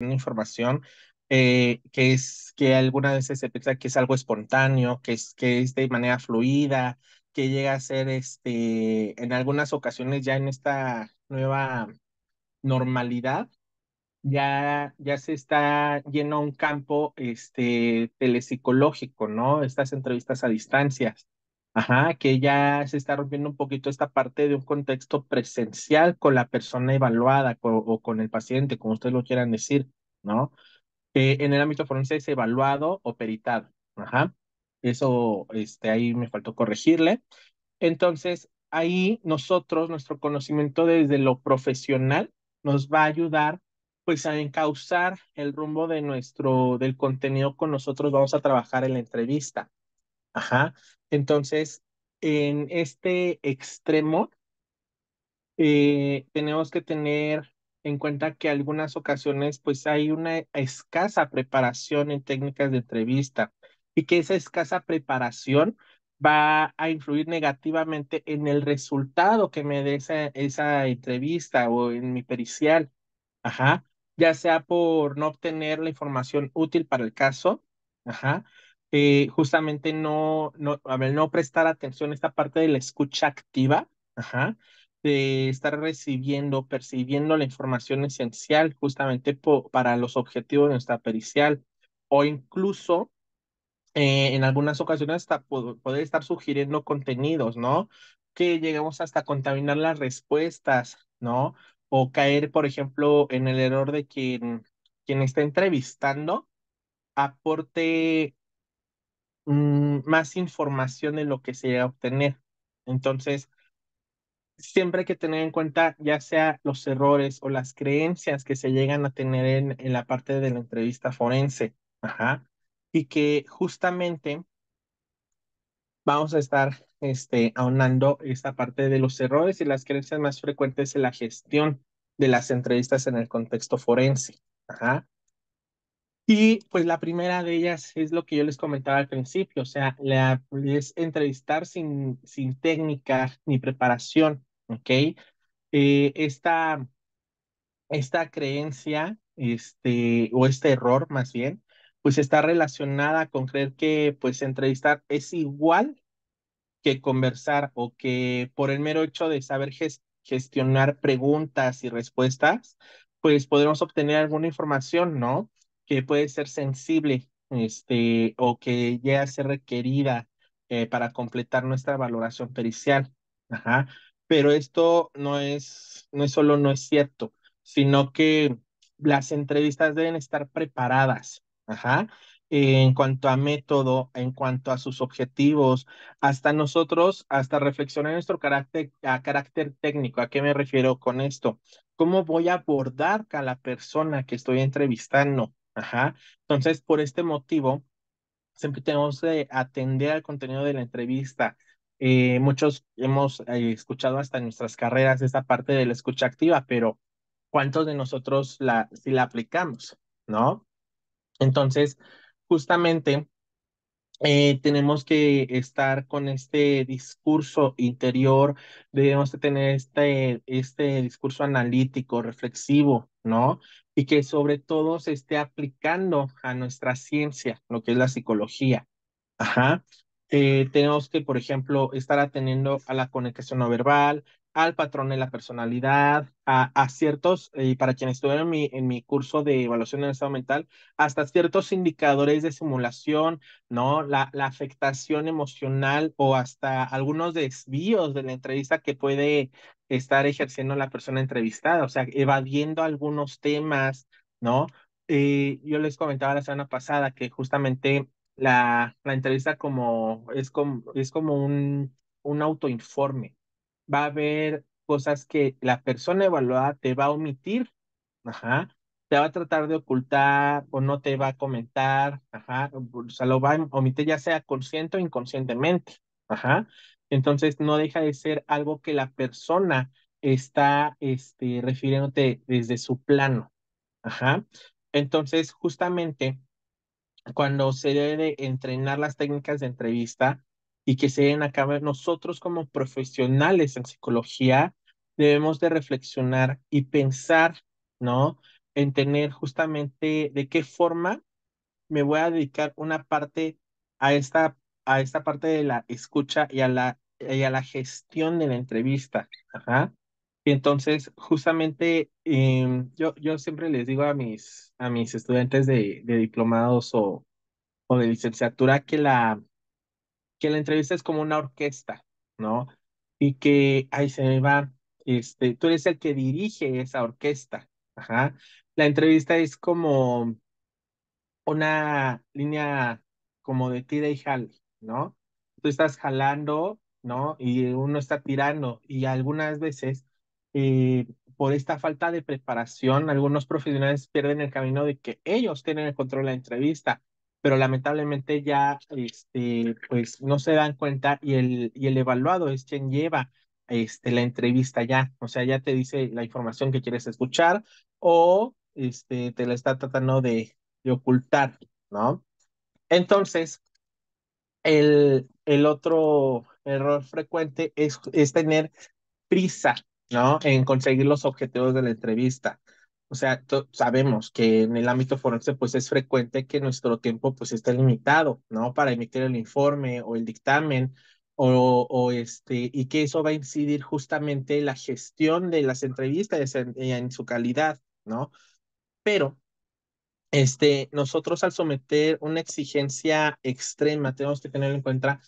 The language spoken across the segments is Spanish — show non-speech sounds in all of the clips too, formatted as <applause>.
una información eh, que es que algunas veces se piensa que es algo espontáneo, que es, que es de manera fluida, que llega a ser este, en algunas ocasiones ya en esta nueva normalidad, ya, ya se está lleno un campo este, telepsicológico, ¿no? Estas entrevistas a distancias Ajá, que ya se está rompiendo un poquito esta parte de un contexto presencial con la persona evaluada o con el paciente, como ustedes lo quieran decir, ¿no? Que en el ámbito forense es evaluado o peritado. Ajá. Eso, este, ahí me faltó corregirle. Entonces, ahí nosotros, nuestro conocimiento desde lo profesional nos va a ayudar pues a encauzar el rumbo de nuestro, del contenido con nosotros vamos a trabajar en la entrevista. Ajá. Entonces, en este extremo, eh, tenemos que tener en cuenta que algunas ocasiones pues hay una escasa preparación en técnicas de entrevista y que esa escasa preparación va a influir negativamente en el resultado que me dé esa, esa entrevista o en mi pericial. Ajá. Ya sea por no obtener la información útil para el caso, ajá, justamente no, no, a no prestar atención a esta parte de la escucha activa, de estar recibiendo, percibiendo la información esencial justamente para los objetivos de nuestra pericial o incluso eh, en algunas ocasiones hasta poder estar sugiriendo contenidos, ¿no? Que lleguemos hasta contaminar las respuestas, ¿no? O caer, por ejemplo, en el error de quien, quien está entrevistando aporte Mm, más información de lo que se llega a obtener. Entonces, siempre hay que tener en cuenta ya sea los errores o las creencias que se llegan a tener en, la parte de la entrevista forense. Ajá. Y que justamente vamos a estar este, aunando esta parte de los errores y las creencias más frecuentes en la gestión de las entrevistas en el contexto forense. Ajá. Y pues la primera de ellas es lo que yo les comentaba al principio, o sea, la, es entrevistar sin, sin técnica ni preparación, ¿ok? Eh, esta, esta creencia, este, o este error más bien, pues está relacionada con creer que pues entrevistar es igual que conversar o que por el mero hecho de saber gestionar preguntas y respuestas, pues podremos obtener alguna información, ¿no? que puede ser sensible este, o que ya sea requerida eh, para completar nuestra valoración pericial. Ajá. Pero esto no es, no es solo no es cierto, sino que las entrevistas deben estar preparadas. Ajá. en cuanto a método, en cuanto a sus objetivos, hasta nosotros, hasta reflexionar nuestro carácter, a carácter técnico. ¿A qué me refiero con esto? ¿Cómo voy a abordar a la persona que estoy entrevistando? Entonces, por este motivo, siempre tenemos que atender al contenido de la entrevista. Eh, muchos hemos eh, escuchado hasta en nuestras carreras esta parte de la escucha activa, pero ¿cuántos de nosotros la, si la aplicamos? ¿No? Entonces, justamente eh, tenemos que estar con este discurso interior, debemos de tener este, este discurso analítico, reflexivo, ¿no? Y que sobre todo se esté aplicando a nuestra ciencia, lo que es la psicología. Ajá. Eh, tenemos que, por ejemplo, estar atendiendo a la conexión no verbal, al patrón de la personalidad, a, ciertos, y eh, para quienes estuvieron en mi, en mi curso de evaluación del estado mental, hasta ciertos indicadores de simulación, ¿no? La, la afectación emocional o hasta algunos desvíos de la entrevista que puede estar ejerciendo la persona entrevistada, o sea, evadiendo algunos temas, ¿no? Eh, yo les comentaba la semana pasada que justamente la, la entrevista es como, es como un, un autoinforme, va a haber cosas que la persona evaluada te va a omitir, ajá, te va a tratar de ocultar o no te va a comentar, ajá, o sea, lo va a omitir ya sea consciente o inconscientemente, ajá. Entonces no deja de ser algo que la persona está este, refiriéndote desde su plano, ajá. Entonces, justamente cuando se debe entrenar las técnicas de entrevista, y que se den a cabo nosotros como profesionales en psicología, debemos de reflexionar y pensar, ¿no? En tener justamente de qué forma me voy a dedicar una parte a esta, a esta parte de la escucha y a la, y a la gestión de la entrevista. Y entonces, justamente, em, yo, yo siempre les digo a mis, a mis estudiantes de, de diplomados o, o de licenciatura que la que la entrevista es como una orquesta, ¿no? Y que ahí se me va, este, tú eres el que dirige esa orquesta, ajá. La entrevista es como una línea como de tira y jale, ¿no? Tú estás jalando, ¿no? Y uno está tirando y algunas veces eh, por esta falta de preparación, algunos profesionales pierden el camino de que ellos tienen el control de la entrevista pero lamentablemente ya, este, pues no se dan cuenta y el, y el evaluado es quien lleva este, la entrevista ya, o sea, ya te dice la información que quieres escuchar o este, te la está tratando de, ocultar, ¿no? Entonces, el, el otro error frecuente es, es tener prisa, ¿no? En conseguir los objetivos de la entrevista. O sea, sabemos que en el ámbito forense pues es frecuente que nuestro tiempo pues esté limitado, ¿no? Para emitir el informe o el dictamen o, o este, y que eso va a incidir justamente en la gestión de las entrevistas en, en su calidad, ¿no? Pero este, nosotros al someter una exigencia extrema, tenemos que tener en cuenta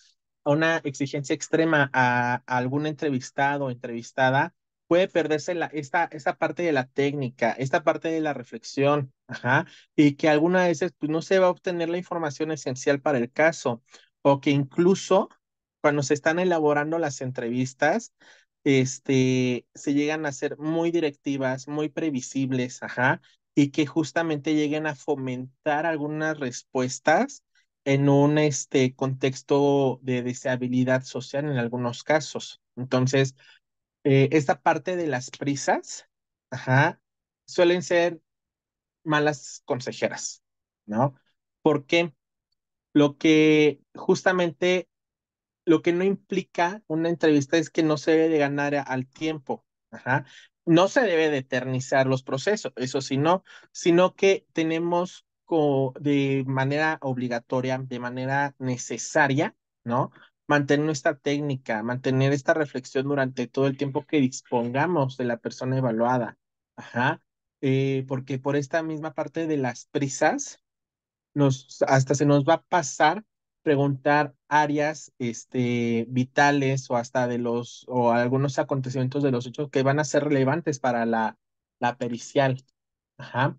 una exigencia extrema a algún entrevistado o entrevistada, puede perderse la, esta, parte de la técnica, esta parte de la reflexión, ajá, y que algunas veces pues, no se va a obtener la información esencial para el caso, o que incluso cuando se están elaborando las entrevistas, este, se llegan a ser muy directivas, muy previsibles, ajá, y que justamente lleguen a fomentar algunas respuestas en un este, contexto de deshabilidad social en algunos casos. Entonces, eh, esta parte de las prisas, ajá, suelen ser malas consejeras, ¿no? Porque lo que justamente, lo que no implica una entrevista es que no se debe de ganar al tiempo, ajá. No se debe de eternizar los procesos, eso sí, no, sino que tenemos de manera obligatoria, de manera necesaria, ¿no? mantener esta técnica, mantener esta reflexión durante todo el tiempo que dispongamos de la persona evaluada. Ajá. Eh, porque por esta misma parte de las prisas, nos, hasta se nos va a pasar preguntar áreas este, vitales o hasta de los, o algunos acontecimientos de los hechos que van a ser relevantes para la, la pericial. Ajá.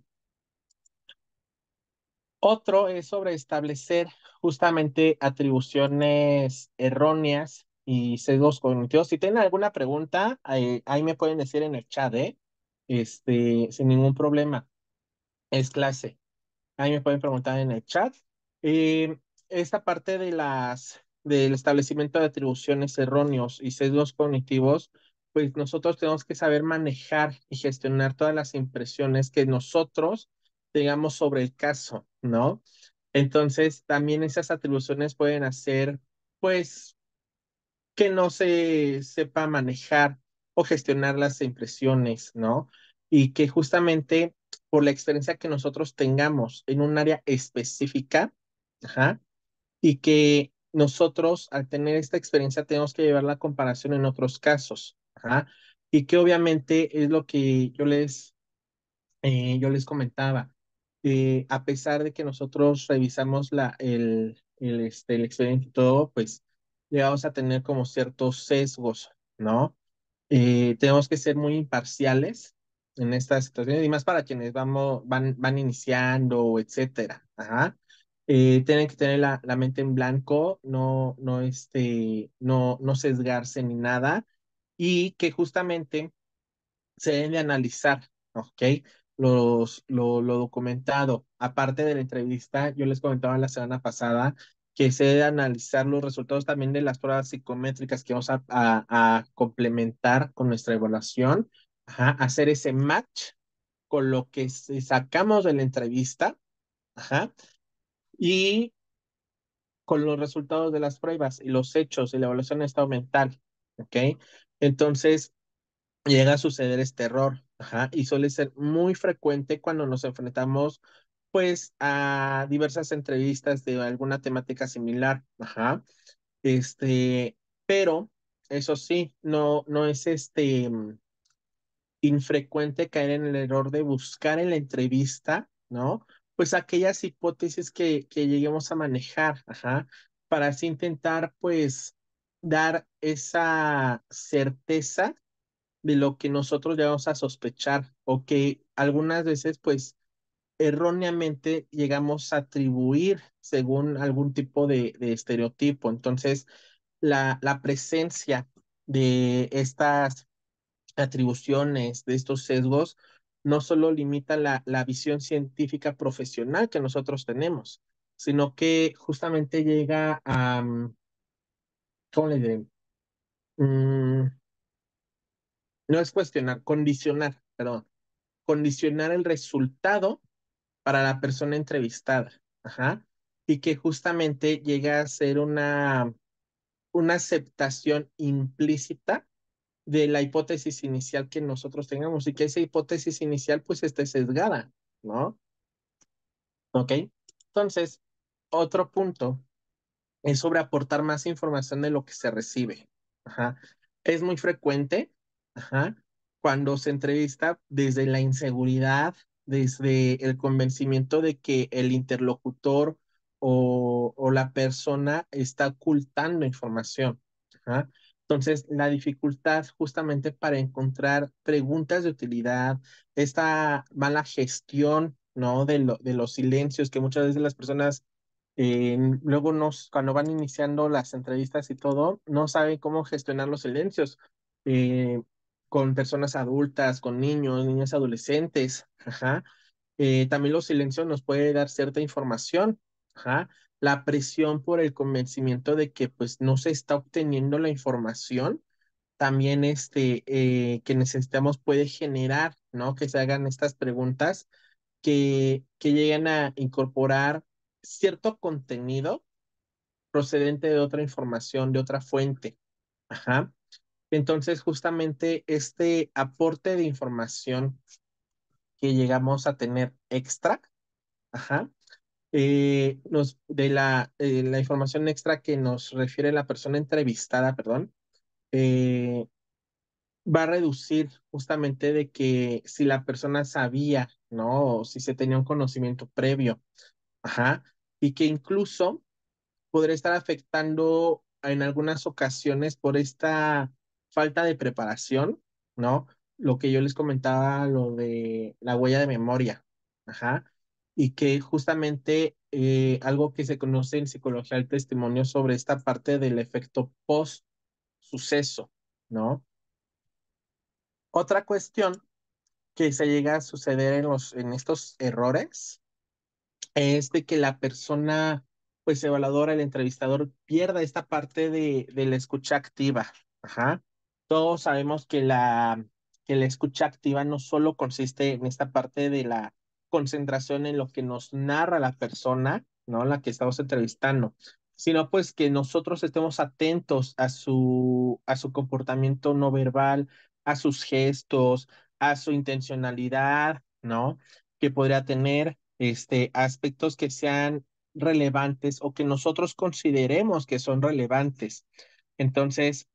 Otro es sobre establecer justamente atribuciones erróneas y sesgos cognitivos. Si tienen alguna pregunta, ahí, me pueden decir en el chat, ¿eh? Este, sin ningún problema. Es clase. Ahí me pueden preguntar en el chat. Eh, esta parte de las, del establecimiento de atribuciones erróneos y sesgos cognitivos, pues nosotros tenemos que saber manejar y gestionar todas las impresiones que nosotros digamos, sobre el caso, ¿no? Entonces, también esas atribuciones pueden hacer, pues, que no se sepa manejar o gestionar las impresiones, ¿no? Y que justamente por la experiencia que nosotros tengamos en un área específica, ajá, y que nosotros al tener esta experiencia tenemos que llevar la comparación en otros casos, ajá, y que obviamente es lo que yo les, eh, yo les comentaba, eh, a pesar de que nosotros revisamos la, el, el, este, el expediente y todo, pues llegamos a tener como ciertos sesgos, ¿no? Eh, tenemos que ser muy imparciales en estas situaciones y más para quienes vamos, van, van iniciando, etcétera. Eh, tienen que tener la, la, mente en blanco, no, no, este, no, no sesgarse ni nada y que justamente se deben de analizar, ¿ok? los, lo, documentado. Aparte de la entrevista, yo les comentaba la semana pasada que se debe analizar los resultados también de las pruebas psicométricas que vamos a, complementar con nuestra evaluación, hacer ese match con lo que sacamos de la entrevista ajá, y con los resultados de las pruebas y los hechos y la evaluación de estado mental. ¿ok? Entonces, llega a suceder este error y suele ser muy frecuente cuando nos enfrentamos pues a diversas entrevistas de alguna temática similar. Ajá. Este, pero eso sí, no, no es este mm, infrecuente caer en el error de buscar en la entrevista, ¿no? Pues aquellas hipótesis que, que lleguemos a manejar, ajá, para así intentar, pues, dar esa certeza de lo que nosotros llegamos a sospechar o que algunas veces pues erróneamente llegamos a atribuir según algún tipo de, estereotipo. Entonces, la, la presencia de estas atribuciones, de estos sesgos, no solo limita la, la, visión científica profesional que nosotros tenemos, sino que justamente llega a, mm, ¿cómo le mm, no es cuestionar, condicionar, perdón, condicionar el resultado para la persona entrevistada. Ajá. Y que justamente llega a ser una, una aceptación implícita de la hipótesis inicial que nosotros tengamos y que esa hipótesis inicial pues esté sesgada, ¿no? ¿Ok? Entonces, otro punto es sobre aportar más información de lo que se recibe. Ajá. Es muy frecuente cuando se entrevista desde la inseguridad, desde el convencimiento de que el interlocutor o, la persona está ocultando información. Entonces, la dificultad justamente para encontrar preguntas de utilidad, esta mala gestión, ¿no? De, los silencios que muchas veces las personas eh, luego nos, cuando van iniciando las entrevistas y todo, no saben cómo gestionar los silencios. Eh, con personas adultas, con niños, niñas adolescentes, ajá. Eh, también los silencios nos puede dar cierta información, ajá. La presión por el convencimiento de que pues no se está obteniendo la información, también este, eh, que necesitamos puede generar, ¿no? Que se hagan estas preguntas que, que lleguen a incorporar cierto contenido procedente de otra información, de otra fuente, ajá. Entonces, justamente este aporte de información que llegamos a tener extra, ajá, eh, de la, eh, la, información extra que nos refiere la persona entrevistada, perdón, eh, va a reducir justamente de que si la persona sabía, ¿no? O si se tenía un conocimiento previo, ajá, y que incluso podría estar afectando en algunas ocasiones por esta falta de preparación, ¿no? Lo que yo les comentaba, lo de la huella de memoria, ajá, y que justamente eh, algo que se conoce en psicología del testimonio sobre esta parte del efecto post-suceso, ¿no? Otra cuestión que se llega a suceder en, los, en estos errores es de que la persona, pues evaluadora, el entrevistador, pierda esta parte de, de la escucha activa. Ajá todos sabemos que la, que la escucha activa no solo consiste en esta parte de la concentración en lo que nos narra la persona, ¿no? La que estamos entrevistando, sino pues que nosotros estemos atentos a su, a su comportamiento no verbal, a sus gestos, a su intencionalidad, ¿no? Que podría tener este, aspectos que sean relevantes o que nosotros consideremos que son relevantes. Entonces,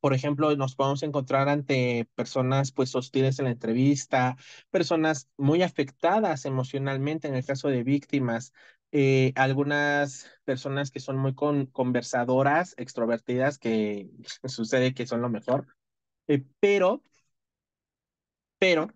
por ejemplo, nos podemos encontrar ante personas pues hostiles en la entrevista, personas muy afectadas emocionalmente en el caso de víctimas, eh, algunas personas que son muy conversadoras, extrovertidas, que <laughs> sucede que son lo mejor, eh, pero, pero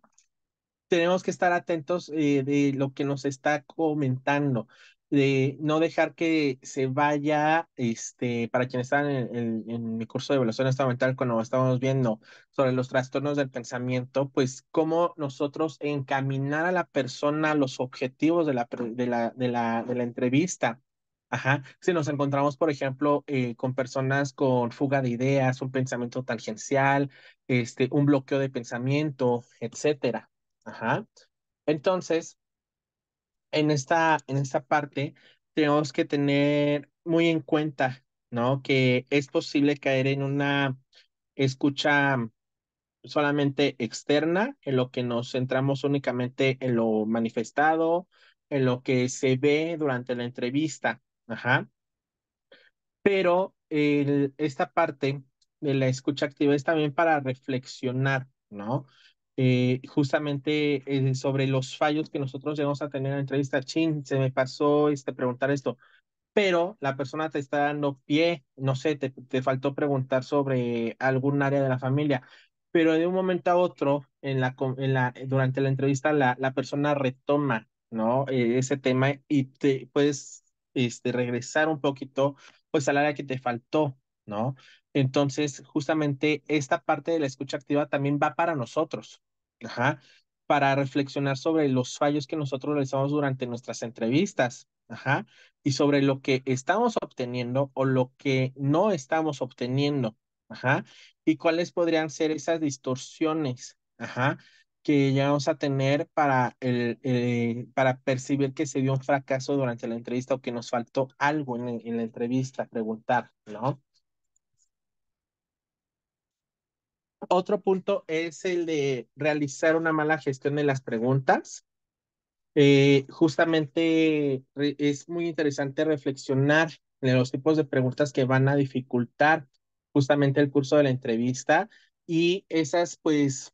tenemos que estar atentos eh, de lo que nos está comentando de no dejar que se vaya, este, para quienes están en, el en mi curso de evaluación mental cuando estábamos viendo sobre los trastornos del pensamiento, pues cómo nosotros encaminar a la persona los objetivos de la, de la, de la, de la entrevista. Ajá. Si nos encontramos, por ejemplo, eh, con personas con fuga de ideas, un pensamiento tangencial, este, un bloqueo de pensamiento, etcétera. Ajá. Entonces, en esta, en esta parte tenemos que tener muy en cuenta, ¿no? Que es posible caer en una escucha solamente externa, en lo que nos centramos únicamente en lo manifestado, en lo que se ve durante la entrevista. Ajá. Pero esta parte de la escucha activa es también para reflexionar, ¿no? Eh, justamente eh, sobre los fallos que nosotros llegamos a tener en la entrevista, chin, se me pasó este, preguntar esto, pero la persona te está dando pie, no sé, te, faltó preguntar sobre algún área de la familia, pero de un momento a otro, en la, la, durante la entrevista, la, persona retoma, ¿no? E, ese tema y te puedes este, regresar un poquito, pues, al área que te faltó, ¿no? Entonces, justamente esta parte de la escucha activa también va para nosotros, Ajá. Para reflexionar sobre los fallos que nosotros realizamos durante nuestras entrevistas. Ajá. Y sobre lo que estamos obteniendo o lo que no estamos obteniendo. Ajá. Y cuáles podrían ser esas distorsiones. Ajá que vamos a tener para, el, eh, para percibir que se dio un fracaso durante la entrevista o que nos faltó algo en, en la entrevista, preguntar, ¿no? Otro punto es el de realizar una mala gestión de las preguntas. Eh, justamente es muy interesante reflexionar en los tipos de preguntas que van a dificultar justamente el curso de la entrevista y esas pues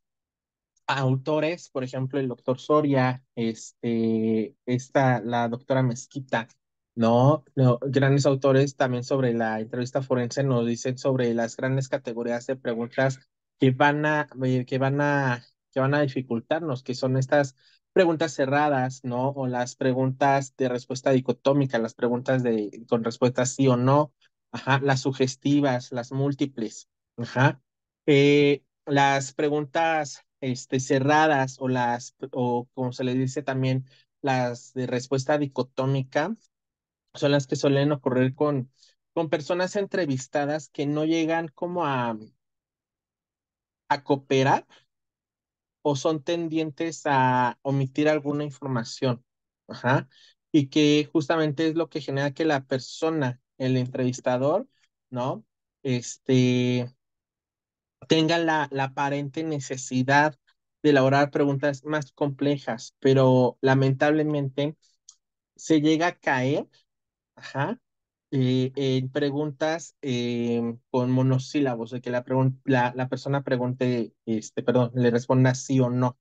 autores, por ejemplo, el doctor Soria, este, esta, la doctora Mezquita, ¿no? no grandes autores también sobre la entrevista forense nos dicen sobre las grandes categorías de preguntas que van a, eh, que van a, que van a dificultarnos, que son estas preguntas cerradas, ¿no? O las preguntas de respuesta dicotómica, las preguntas de, con respuesta sí o no, ajá, las sugestivas, las múltiples, ajá. Eh, las preguntas este, cerradas o las, o como se le dice también, las de respuesta dicotómica, son las que suelen ocurrir con, con personas entrevistadas que no llegan como a, a cooperar o son tendientes a omitir alguna información. Ajá. Y que justamente es lo que genera que la persona, el entrevistador, ¿no? Este, tenga la, la aparente necesidad de elaborar preguntas más complejas, pero lamentablemente se llega a caer, ajá, en eh, preguntas eh, con monosílabos, de que la, persona pregunte, este, perdón, le responda sí o no.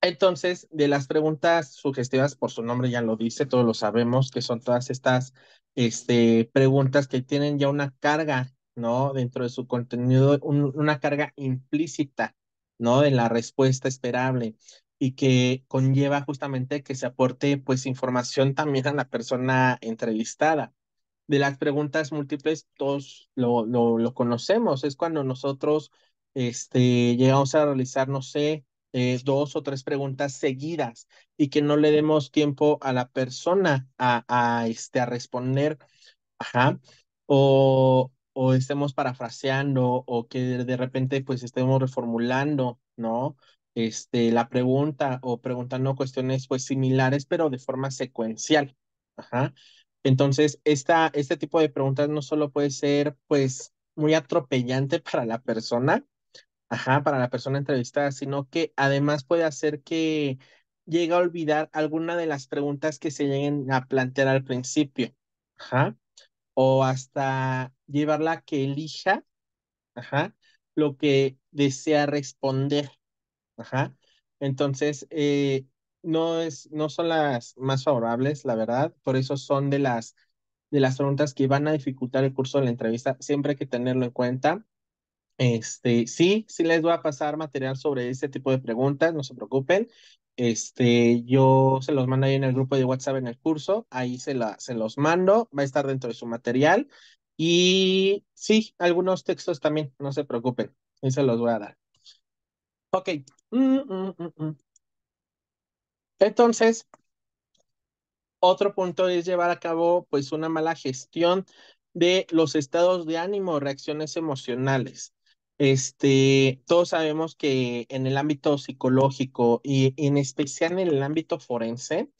Entonces, de las preguntas sugestivas, por su nombre ya lo dice, todos lo sabemos, que son todas estas este, preguntas que tienen ya una carga, ¿no? Dentro de su contenido, una carga implícita, ¿no? En la respuesta esperable y que conlleva justamente que se aporte pues información también a la persona entrevistada. De las preguntas múltiples, todos lo, lo, conocemos, es cuando nosotros este, llegamos a realizar, no sé, eh, dos o tres preguntas seguidas y que no le demos tiempo a la persona a, a, este, a responder, ajá, o, o estemos parafraseando o que de repente pues estemos reformulando, ¿no? este, la pregunta o preguntando cuestiones pues similares, pero de forma secuencial. Ajá. Entonces, esta, este tipo de preguntas no solo puede ser pues muy atropellante <laughs> para la persona, ajá, para la persona entrevistada, sino que además puede hacer que llegue a olvidar alguna de las preguntas que se lleguen a plantear al principio, o hasta llevarla a que elija, ajá, lo que desea responder, Ajá. Entonces, eh, no, es, no son las más favorables, la verdad. Por eso son de las, de las preguntas que van a dificultar el curso de la entrevista. Siempre hay que tenerlo en cuenta. Este, sí, sí les voy a pasar material sobre este tipo de preguntas, no se preocupen. Este, yo se los mando ahí en el grupo de WhatsApp en el curso, ahí se, la, se los mando, va a estar dentro de su material. Y sí, algunos textos también, no se preocupen, ahí se los voy a dar. Ok. Mm, mm, mm, Entonces, otro punto es llevar a cabo pues una mala gestión de los estados de ánimo, reacciones emocionales. Este, todos sabemos que en el ámbito psicológico y, en especial en el ámbito forense,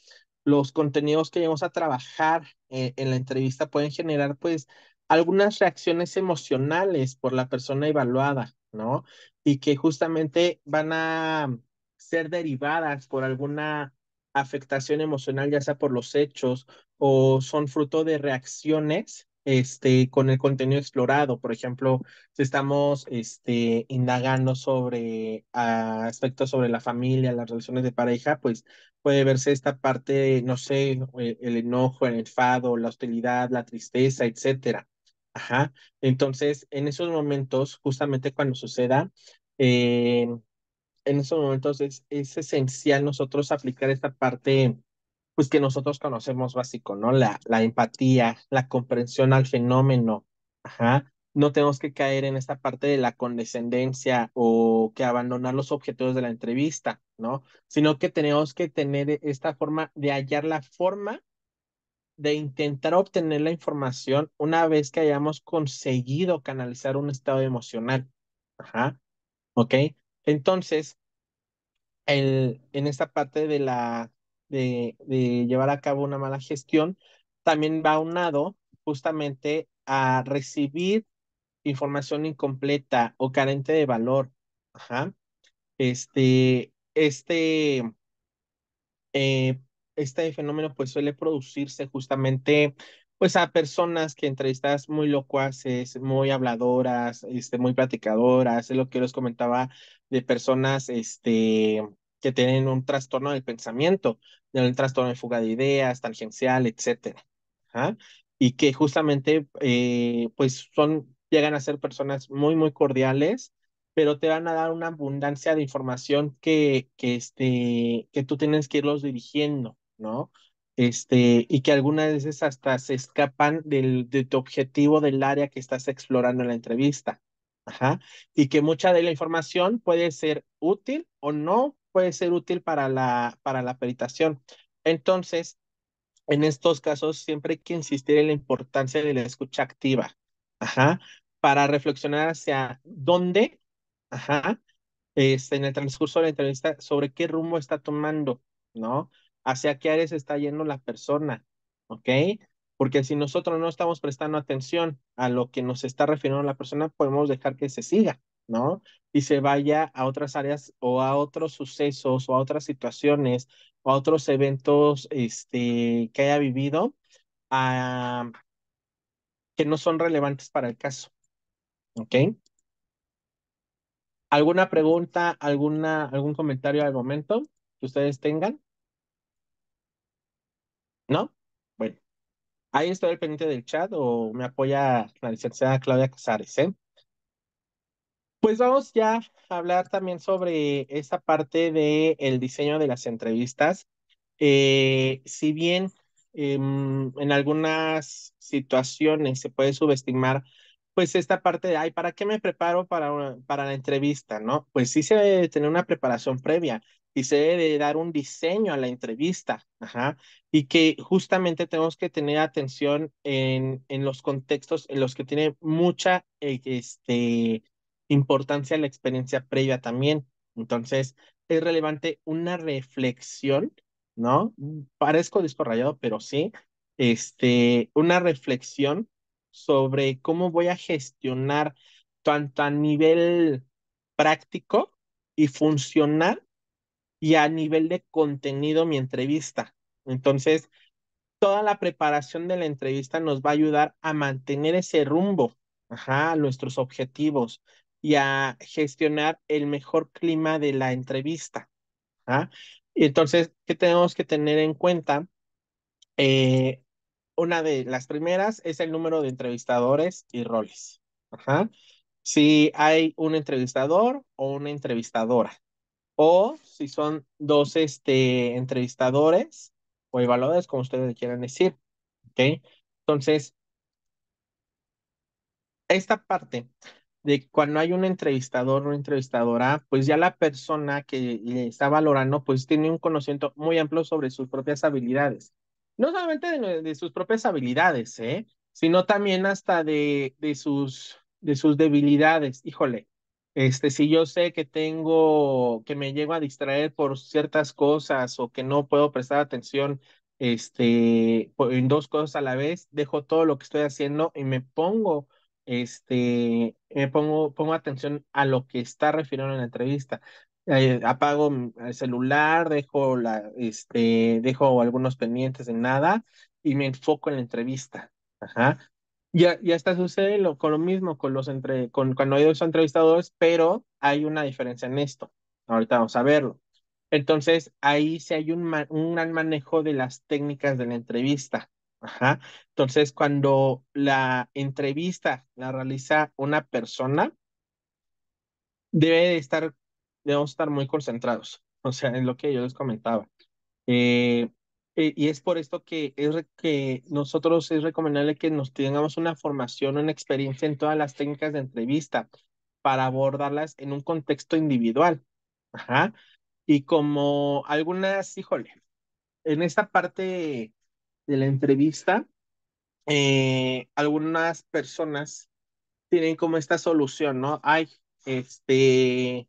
los contenidos que vamos a trabajar eh, en la entrevista pueden generar pues algunas reacciones emocionales por la persona evaluada, ¿no? y que justamente van a ser derivadas por alguna afectación emocional, ya sea por los hechos o son fruto de reacciones este, con el contenido explorado. Por ejemplo, si estamos este, indagando sobre ah, aspectos sobre la familia, las relaciones de pareja, pues puede verse esta parte, no sé, el enojo, el enfado, la hostilidad, la tristeza, etcétera. Ajá. Entonces, en esos momentos, justamente cuando suceda, eh, en esos momentos es, esencial nosotros aplicar esta parte, pues que nosotros conocemos básico, ¿no? La, la empatía, la comprensión al fenómeno. Ajá. No tenemos que caer en esta parte de la condescendencia o que abandonar los objetivos de la entrevista, ¿no? Sino que tenemos que tener e-, esta forma de hallar la forma de intentar obtener la información una vez que hayamos conseguido canalizar un estado emocional. Ajá. ¿Ok? Entonces, el, en esta parte de la de, llevar a cabo una mala gestión, también va unado justamente a recibir información incompleta o carente de valor. Ajá. Este, este eh, este fenómeno pues suele producirse justamente pues a personas que entrevistas muy locuaces, muy habladoras, este, muy platicadoras, es lo que les comentaba de personas este, que tienen un trastorno del pensamiento, un trastorno de fuga de ideas, tangencial, etcétera. ¿ah? Y que justamente eh, pues son, llegan a ser personas muy, muy cordiales, pero te van a dar una abundancia de información que, que, este, que tú tienes que irlos dirigiendo. ¿no? Este, y que algunas veces hasta se escapan del, de tu objetivo del área que estás explorando en la entrevista. Ajá. Y que mucha de la información puede ser útil o no puede ser útil para la, para la peritación. Entonces, en estos casos siempre hay que insistir en la importancia de la escucha activa. Ajá. Para reflexionar hacia dónde, ajá, este, en el transcurso de la entrevista, sobre qué rumbo está tomando, ¿no? hacia qué áreas está yendo la persona, ¿ok? Porque si nosotros no estamos prestando atención a lo que nos está refiriendo la persona, podemos dejar que se siga, ¿no? Y se vaya a otras áreas o a otros sucesos o a otras situaciones o a otros eventos este, que haya vivido que no son relevantes para el caso, ¿ok? ¿Alguna pregunta, alguna, algún comentario al momento que ustedes tengan? ¿No? Bueno, ahí estoy el pendiente del chat o me apoya la licenciada Claudia Casares, ¿eh? Pues vamos ya a hablar también sobre esta parte del el diseño de las entrevistas. Eh, si bien em, en algunas situaciones se puede subestimar, pues esta parte de, ay, ¿para qué me preparo para, para la entrevista? ¿No? Pues sí se debe tener una preparación previa y se debe dar un diseño a la entrevista, Ajá. y que justamente tenemos que tener atención en, en los contextos en los que tiene mucha eh, este, importancia la experiencia previa también. Entonces, es relevante una reflexión, ¿no? Mm. Parezco disco pero sí, este, una reflexión sobre cómo voy a gestionar tanto a nivel práctico y funcional y a nivel de contenido mi entrevista. Entonces, toda la preparación de la entrevista nos va a ayudar a mantener ese rumbo, ajá, nuestros objetivos y a gestionar el mejor clima de la entrevista. Y entonces, ¿qué tenemos que tener en cuenta? Eh, una de las primeras es el número de entrevistadores y roles. Si hay un entrevistador o una entrevistadora o si son dos este, entrevistadores o evaluadores, como ustedes quieran decir. ¿okay? Entonces, esta parte de cuando hay un entrevistador o entrevistadora, pues ya la persona que le está valorando, pues tiene un conocimiento muy amplio sobre sus propias habilidades. No solamente de, de sus propias habilidades, ¿eh? sino también hasta de, de, sus, de sus debilidades. Híjole, este, si yo sé que tengo, que me llego a distraer por ciertas cosas o que no puedo prestar atención, este, en dos cosas a la vez, dejo todo lo que estoy haciendo y me pongo, este, me pongo, pongo atención a lo que está refiriendo en la entrevista. Eh, apago el celular, dejo la, este, dejo algunos pendientes en nada y me enfoco en la entrevista. Ajá. Ya, ya está sucede lo, con lo mismo con los entre, con, cuando hay dos entrevistadores, pero hay una diferencia en esto. Ahorita vamos a verlo. Entonces, ahí sí hay un, un gran manejo de las técnicas de la entrevista. Ajá. Entonces, cuando la entrevista la realiza una persona, debe de estar, debemos estar muy concentrados. O sea, es lo que yo les comentaba. Eh, eh, y es por esto que, es que nosotros es recomendable que nos tengamos una formación, una experiencia en todas las técnicas de entrevista para abordarlas en un contexto individual. Ajá. Y como algunas, híjole, en esta parte de la entrevista, eh, algunas personas tienen como esta solución, ¿no? Hay este,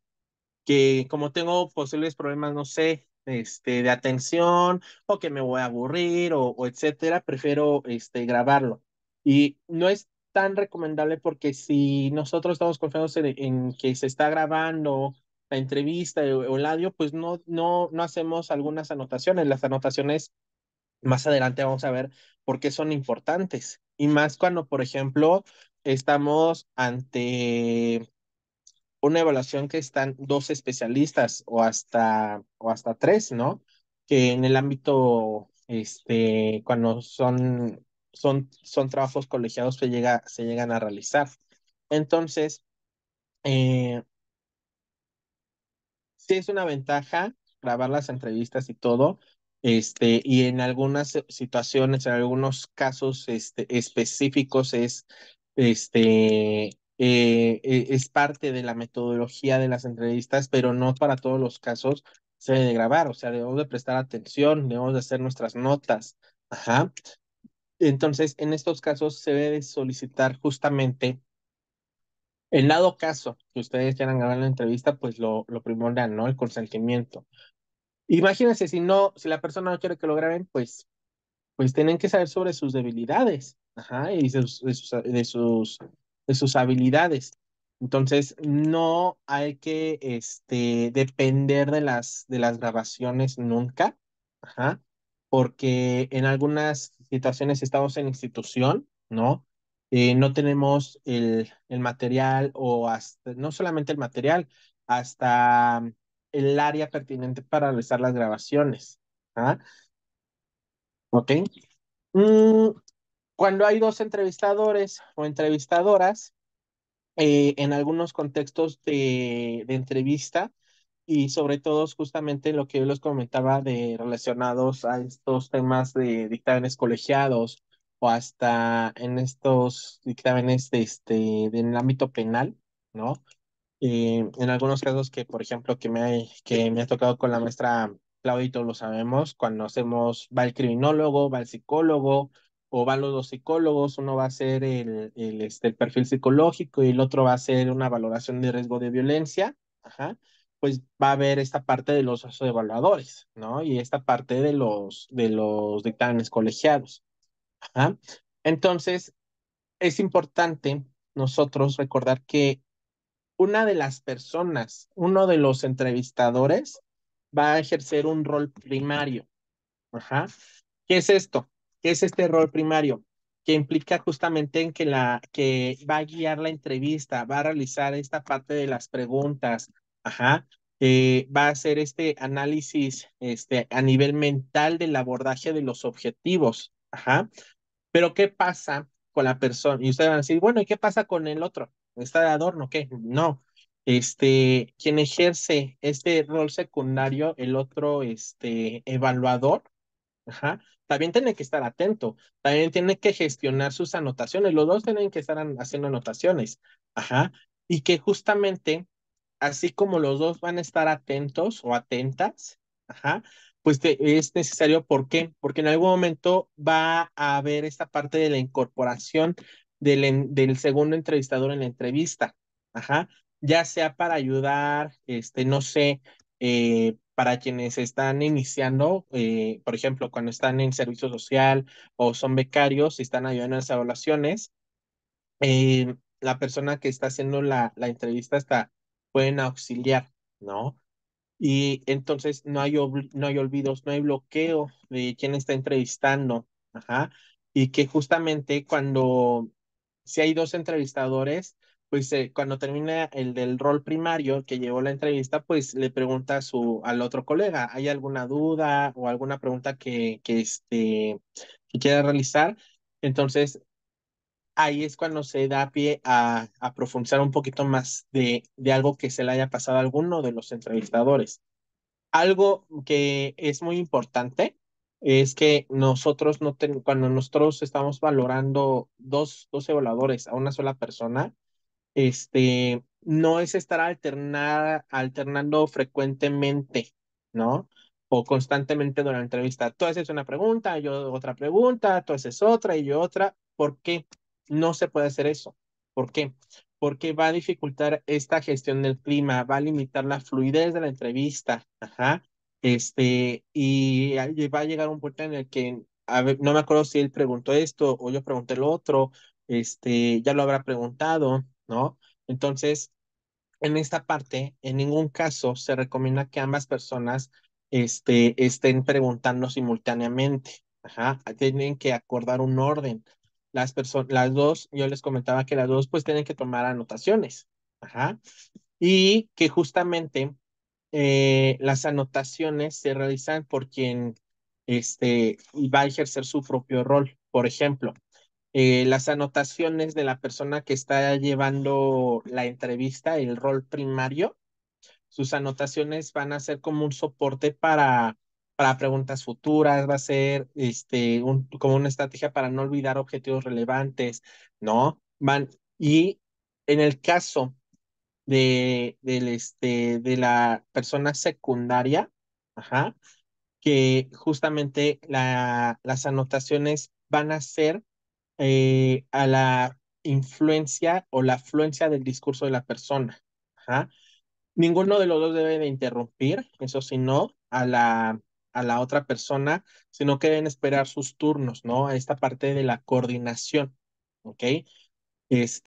que como tengo posibles problemas, no sé, este, de atención o que me voy a aburrir o, etcétera, prefiero este, grabarlo. Y no es tan recomendable porque si nosotros estamos confiados en, que se está grabando la entrevista eh, o, el audio, pues no, no, no hacemos algunas anotaciones. Las anotaciones más adelante vamos a ver por qué son importantes. Y más cuando, por ejemplo, estamos ante una evaluación que están dos especialistas o hasta, o hasta tres, ¿no? Que en el ámbito, este, cuando son, son, son trabajos colegiados se, llega, se llegan a realizar. Entonces, eh, sí es una ventaja grabar las entrevistas y todo, este, y en algunas situaciones, en algunos casos este, específicos es este, eh, eh, es parte de la metodología de las entrevistas, pero no para todos los casos se debe grabar, o sea, debemos de prestar atención, debemos de hacer nuestras notas. Entonces, en estos casos se debe solicitar justamente, el dado caso que ustedes quieran grabar la entrevista, pues lo, lo primordial, ¿no? El consentimiento. Imagínense, si no, si la persona no quiere que lo graben, pues, pues tienen que saber sobre sus debilidades, ajá, y de sus, de sus de sus habilidades. Entonces, no hay que este, depender de las, de las grabaciones nunca, Ajá. porque en algunas situaciones estamos en institución, ¿no? Eh, no tenemos el, el material o hasta, no solamente el material, hasta el área pertinente para realizar las grabaciones. ¿ah? ¿Ok? Mm, cuando hay dos entrevistadores o entrevistadoras, eh, en algunos contextos de, entrevista y sobre todo justamente lo que yo les comentaba de relacionados a estos temas de dictámenes colegiados o hasta en estos dictámenes de este, de, en el ámbito penal, ¿no? Eh, en algunos casos que, por ejemplo, que me, que me ha tocado con la maestra Claudito, lo sabemos, cuando hacemos, va el criminólogo, va el psicólogo, o van los dos psicólogos, uno va a hacer el, el, este, el perfil psicológico y el otro va a hacer una valoración de riesgo de violencia, ajá, pues va a haber esta parte de los evaluadores, ¿no? Y esta parte de los, de los dictámenes colegiados. Entonces, es importante nosotros recordar que una de las personas, uno de los entrevistadores, va a ejercer un rol primario. Ajá. ¿Qué es esto? es este rol primario que implica justamente en que la que va a guiar la entrevista, va a realizar esta parte de las preguntas, ajá, eh, va a hacer este análisis este, a nivel mental del abordaje de los objetivos, ajá. Pero ¿qué pasa con la persona? Y ustedes van a decir, bueno, ¿y qué pasa con el otro? ¿Está de adorno? ¿Qué? No. Este, quien ejerce este rol secundario, el otro, este, evaluador, ajá, también tiene que estar atento, también tiene que gestionar sus anotaciones, los dos tienen que estar haciendo anotaciones, ajá, y que justamente, así como los dos van a estar atentos o atentas, ajá, pues es necesario, ¿por qué? Porque en algún momento va a haber esta parte de la incorporación del, del segundo entrevistador en la entrevista, ajá, ya sea para ayudar, este, no sé, eh, para quienes están iniciando, eh, por ejemplo, cuando están en servicio social o son becarios y están ayudando en las evaluaciones, eh, la persona que está haciendo la, la entrevista está, pueden auxiliar, ¿no? Y entonces no hay, no hay olvidos, no hay bloqueo de quién está entrevistando, ajá. Y que justamente cuando si hay dos entrevistadores, pues eh, cuando termina el del rol primario que llevó la entrevista, pues le pregunta a su, al otro colega, ¿hay alguna duda o alguna pregunta que, que, este, que quiera realizar? Entonces, ahí es cuando se da pie a, a profundizar un poquito más de, de algo que se le haya pasado a alguno de los entrevistadores. Algo que es muy importante es que nosotros no ten, cuando nosotros estamos valorando dos, dos evaluadores a una sola persona, este, no es estar alternada, alternando frecuentemente, ¿no? O constantemente durante la entrevista. Tú es una pregunta, yo otra pregunta, tú es otra y yo otra. ¿Por qué? No se puede hacer eso. ¿Por qué? Porque va a dificultar esta gestión del clima, va a limitar la fluidez de la entrevista. Ajá. Este, y va a llegar un punto en el que, no me acuerdo si él preguntó esto o yo pregunté lo otro, este, ya lo habrá preguntado, ¿no? Entonces, en esta parte, en ningún caso se recomienda que ambas personas este, estén preguntando simultáneamente. Ajá, tienen que acordar un orden. Las personas, las dos, yo les comentaba que las dos pues tienen que tomar anotaciones. Ajá. Y que justamente eh, las anotaciones se realizan por quien este, va a ejercer su propio rol. Por ejemplo, eh, las anotaciones de la persona que está llevando la entrevista, el rol primario. Sus anotaciones van a ser como un soporte para, para preguntas futuras, va a ser este, un, como una estrategia para no olvidar objetivos relevantes, ¿no? Van, y en el caso de, este, de la persona secundaria, ajá, que justamente la, las anotaciones van a ser eh, a la influencia o la afluencia del discurso de la persona. Ninguno de los dos debe de interrumpir, eso sino a la, a la otra persona, sino que deben esperar sus turnos, ¿no? A Esta parte de la coordinación, ¿ok? Este,